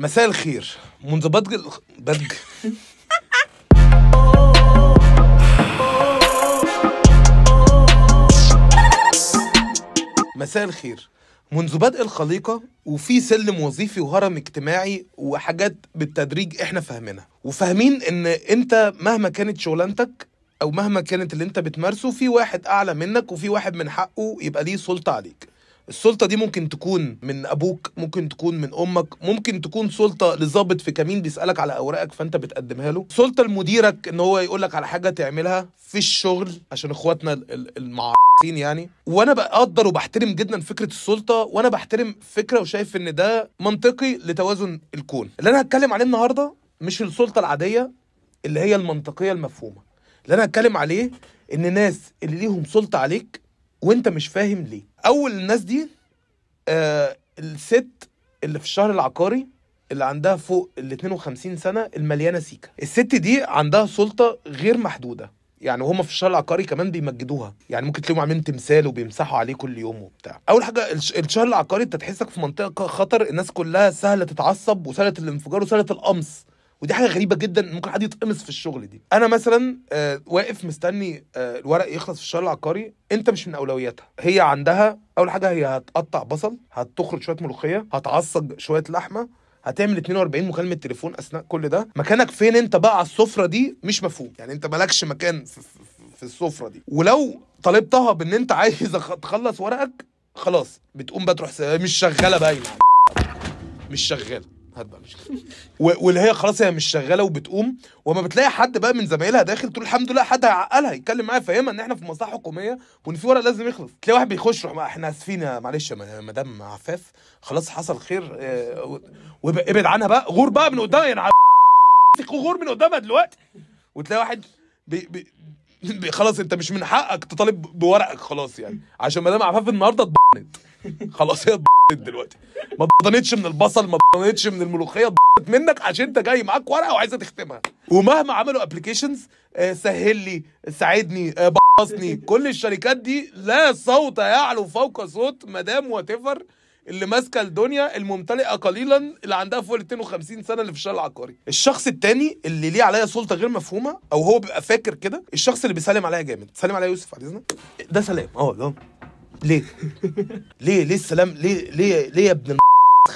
مساء الخير منذ بدء بدء مساء الخير منذ بدء الخليقة وفي سلم وظيفي وهرم اجتماعي وحاجات بالتدريج احنا فاهمينها وفاهمين ان انت مهما كانت شغلانتك او مهما كانت اللي انت بتمارسه في واحد اعلى منك وفي واحد من حقه يبقى ليه سلطة عليك السلطه دي ممكن تكون من ابوك ممكن تكون من امك ممكن تكون سلطه لظابط في كمين بيسالك على اوراقك فانت بتقدمها له سلطه لمديرك ان هو يقول لك على حاجه تعملها في الشغل عشان اخواتنا المع يعني وانا بقدر وبحترم جدا فكره السلطه وانا بحترم فكره وشايف ان ده منطقي لتوازن الكون اللي انا هتكلم عليه النهارده مش السلطه العاديه اللي هي المنطقيه المفهومه اللي انا هتكلم عليه ان ناس اللي ليهم سلطه عليك وانت مش فاهم ليه اول الناس دي آه الست اللي في الشهر العقاري اللي عندها فوق ال 52 سنه المليانه سيكا الست دي عندها سلطه غير محدوده يعني وهم في الشهر العقاري كمان بيمجدوها يعني ممكن تلاقيهم عاملين تمثال وبيمسحوا عليه كل يوم وبتاع اول حاجه الشهر العقاري انت تحسك في منطقه خطر الناس كلها سهله تتعصب وسهله الانفجار وسهله القمص ودي حاجه غريبه جدا ممكن حد يتقمص في الشغل دي انا مثلا آه واقف مستني آه الورق يخلص في الشهر العقاري انت مش من اولوياتها هي عندها اول حاجه هي هتقطع بصل هتخرج شويه ملوخيه هتعصج شويه لحمه هتعمل 42 مكالمه تليفون اثناء كل ده مكانك فين انت بقى على السفره دي مش مفهوم يعني انت مالكش مكان في, في السفره دي ولو طالبتها بان انت عايز تخلص ورقك خلاص بتقوم بقى تروح مش شغاله باينه مش شغاله هات بقى مش واللي هي خلاص هي مش شغاله وبتقوم وما بتلاقي حد بقى من زمايلها داخل تقول الحمد لله حد هيعقلها يتكلم معايا فاهمها ان احنا في مصلحه حكوميه وان في ورق لازم يخلص تلاقي واحد بيخش روح احنا اسفين يا معلش يا مدام عفاف خلاص حصل خير آه، وابعد عنها بقى غور بقى من قدامها يعني غور من قدامها دلوقتي وتلاقي واحد بي بي خلاص انت مش من حقك تطالب بورقك خلاص يعني عشان مدام عفاف النهارده خلاص هي اتبنت دلوقتي ما اتبطنتش من البصل ما اتبطنتش من الملوخيه اتبطنت منك عشان انت جاي معاك ورقه وعايزه تختمها ومهما عملوا ابلكيشنز آه، سهل لي ساعدني آه، بصني كل الشركات دي لا صوت يعلو فوق صوت مدام واتيفر اللي ماسكه الدنيا الممتلئه قليلا اللي عندها فوق ال 52 سنه اللي في الشارع العقاري الشخص التاني اللي ليه عليا سلطه غير مفهومه او هو بيبقى فاكر كده الشخص اللي بيسلم عليا جامد سلم عليا يوسف عزيزنا ده سلام اه ليه ليه ليه السلام ليه ليه ليه يا ابن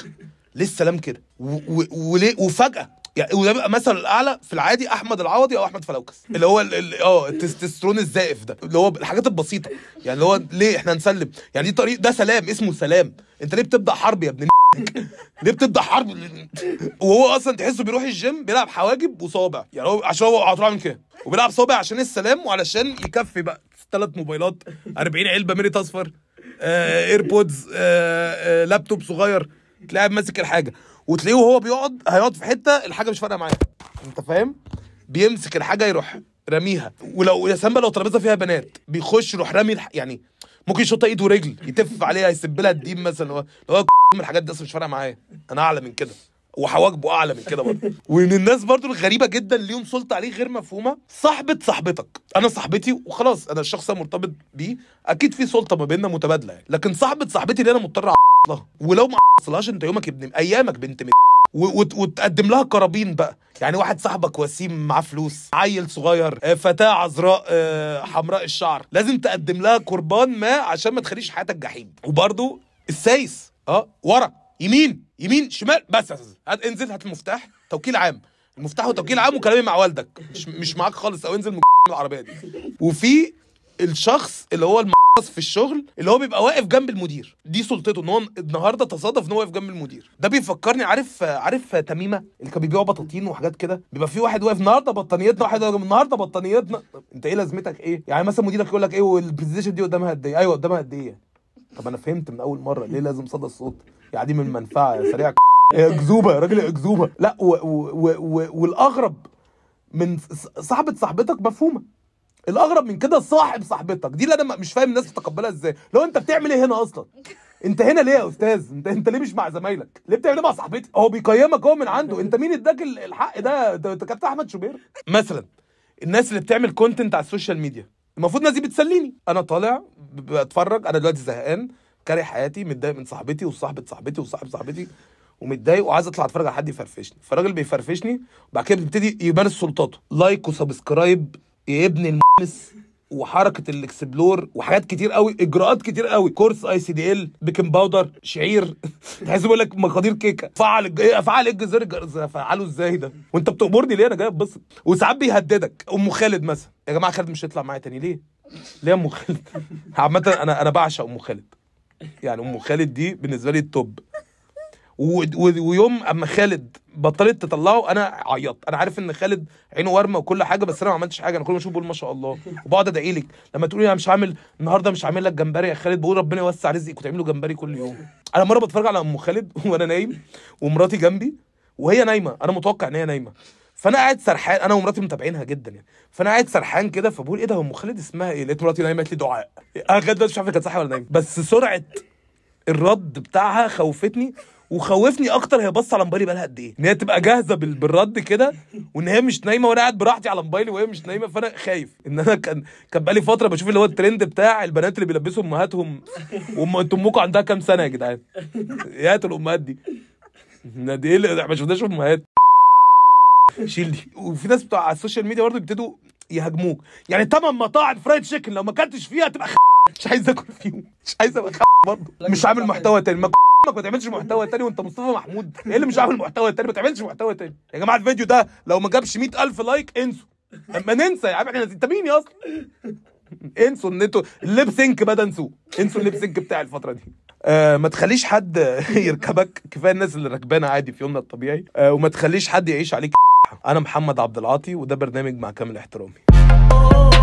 ليه السلام كده وليه وفجاه يعني وده بقى مثل الاعلى في العادي احمد العوضي او احمد فلوكس اللي هو اه التستوستيرون الزائف ده اللي هو الحاجات البسيطه يعني اللي هو ليه احنا نسلم يعني دي طريق ده سلام اسمه سلام انت ليه بتبدا حرب يا ابن ليه بتبدا حرب وهو اصلا تحسه بيروح الجيم بيلعب حواجب وصوابع يعني هو عشان هو على طول عامل كده وبيلعب صوابع عشان السلام وعلشان يكفي بقى ثلاث موبايلات 40 علبه ميريت اصفر آه ايربودز آه آه لابتوب صغير تلاقيه ماسك الحاجه وتلاقيه وهو بيقعد هيقعد في حته الحاجه مش فارقه معاه انت فاهم بيمسك الحاجه يروح راميها ولو يا سامبا لو ترابيزه فيها بنات بيخش يروح رامي الح... يعني ممكن يشوط ايد ورجل يتف عليها يسب لها الدين مثلا هو هو من الحاجات دي اصلا مش فارقه معايا انا اعلى من كده وحواجبه اعلى من كده برضه ومن الناس برضه الغريبه جدا اللي ليهم سلطه عليه غير مفهومه صاحبه صاحبتك انا صاحبتي وخلاص انا الشخص مرتبط بيه اكيد في سلطه ما بيننا متبادله يعني لكن صاحبه صاحبتي اللي انا مضطر اعصلها ولو ما اعصلهاش انت يومك ابن ايامك بنت وتقدم لها قرابين بقى يعني واحد صاحبك وسيم معاه فلوس عيل صغير آه، فتاة عذراء آه، حمراء الشعر لازم تقدم لها قربان ما عشان ما تخليش حياتك جحيم وبرده السايس اه ورا يمين يمين شمال بس هات انزل هات المفتاح توكيل عام المفتاح وتوكيل عام وكلامي مع والدك مش مش معاك خالص او انزل من العربيه دي وفي الشخص اللي هو الم... في الشغل اللي هو بيبقى واقف جنب المدير دي سلطته ان هو النهارده تصادف ان هو واقف جنب المدير ده بيفكرني عارف عارف تميمه اللي كان بيبيعوا بطاطين وحاجات كده بيبقى في واحد واقف النهارده بطانيتنا واحد واقف النهارده بطانيتنا انت ايه لازمتك ايه يعني مثلا مديرك يقول لك ايه والبرزنتيشن دي قدامها قد ايه ايوه قدامها قد ايه طب انا فهمت من اول مره ليه لازم صدى الصوت يعني دي من منفعه يا سريع اكذوبه يا راجل اكذوبه لا و و و و والاغرب من صاحبه صاحبتك مفهومه الاغرب من كده صاحب صاحبتك دي اللي انا مش فاهم الناس بتتقبلها ازاي لو انت بتعمل ايه هنا اصلا انت هنا ليه يا استاذ انت انت ليه مش مع زمايلك ليه بتعمل إيه مع صاحبتي هو بيقيمك هو من عنده انت مين اداك الحق ده انت كابتن احمد شوبير مثلا الناس اللي بتعمل كونتنت على السوشيال ميديا المفروض الناس دي بتسليني انا طالع بتفرج انا دلوقتي زهقان كاره حياتي متضايق من صاحبتي وصاحبه صاحبتي وصاحب صاحبتي ومتضايق وعايز اطلع اتفرج على حد يفرفشني فالراجل بيفرفشني وبعد كده بيبتدي يمارس سلطاته لايك وسبسكرايب يا ابن المس وحركه الاكسبلور وحاجات كتير قوي اجراءات كتير قوي كورس اي سي دي ال بيكنج باودر شعير تحس بيقول لك مقادير كيكه فعل افعال ايه زر فعله ازاي ده وانت بتقبرني ليه انا جاي اتبسط وساعات بيهددك ام خالد مثلا يا جماعه خالد مش هيطلع معايا تاني ليه؟ ليه يا ام خالد؟ عامه انا انا بعشق ام خالد يعني ام خالد دي بالنسبه لي التوب ويوم اما خالد بطلت تطلعه انا عيطت انا عارف ان خالد عينه ورمه وكل حاجه بس انا ما عملتش حاجه انا كل ما اشوفه بقول ما شاء الله وبقعد ادعي لك لما تقولي انا مش عامل النهارده مش عامل لك جمبري يا خالد بقول ربنا يوسع رزقك له جمبري كل يوم انا مره بتفرج على ام خالد وانا نايم ومراتي جنبي وهي نايمه انا متوقع ان هي نايمه فانا قاعد سرحان انا ومراتي متابعينها جدا يعني فانا قاعد سرحان كده فبقول ايه ده ام خالد اسمها ايه لقيت مراتي نايمه قالت لي دعاء انا لغايه دلوقتي مش عارف كانت صاحيه ولا نايمه بس سرعه الرد بتاعها خوفتني وخوفني اكتر هي بص على موبايلي بقالها قد ايه ان هي تبقى جاهزه بالرد كده وان هي مش نايمه وانا قاعد براحتي على موبايلي وهي مش نايمه فانا خايف ان انا كان كان بقالي فتره بشوف اللي هو الترند بتاع البنات اللي بيلبسوا امهاتهم وام انتوا امكم عندها كام سنه يا جدعان يا الامهات دي دي ايه اللي ما شفناش امهات شيل دي وفي ناس بتوع على السوشيال ميديا برضه بيبتدوا يهاجموك يعني تمام مطاعم فرايد تشيكن لو ما كنتش فيها تبقى خ... مش عايز اكل فيهم مش عايز ابقى خ... برضه مش عامل محتوى تاني ما ما تعملش محتوى تاني وانت مصطفى محمود ايه اللي مش عامل محتوى تاني ما تعملش محتوى تاني يا جماعه الفيديو ده لو ما جابش 100000 لايك انسوا اما ننسى يا عم احنا انت مين يا اصلا انسوا ان انتوا الليب سينك بدا انسوه انسوا الليب سينك بتاع الفتره دي آه ما تخليش حد يركبك كفايه الناس اللي راكبانه عادي في يومنا الطبيعي آه وما تخليش حد يعيش عليك انا محمد عبد العاطي وده برنامج مع كامل احترامي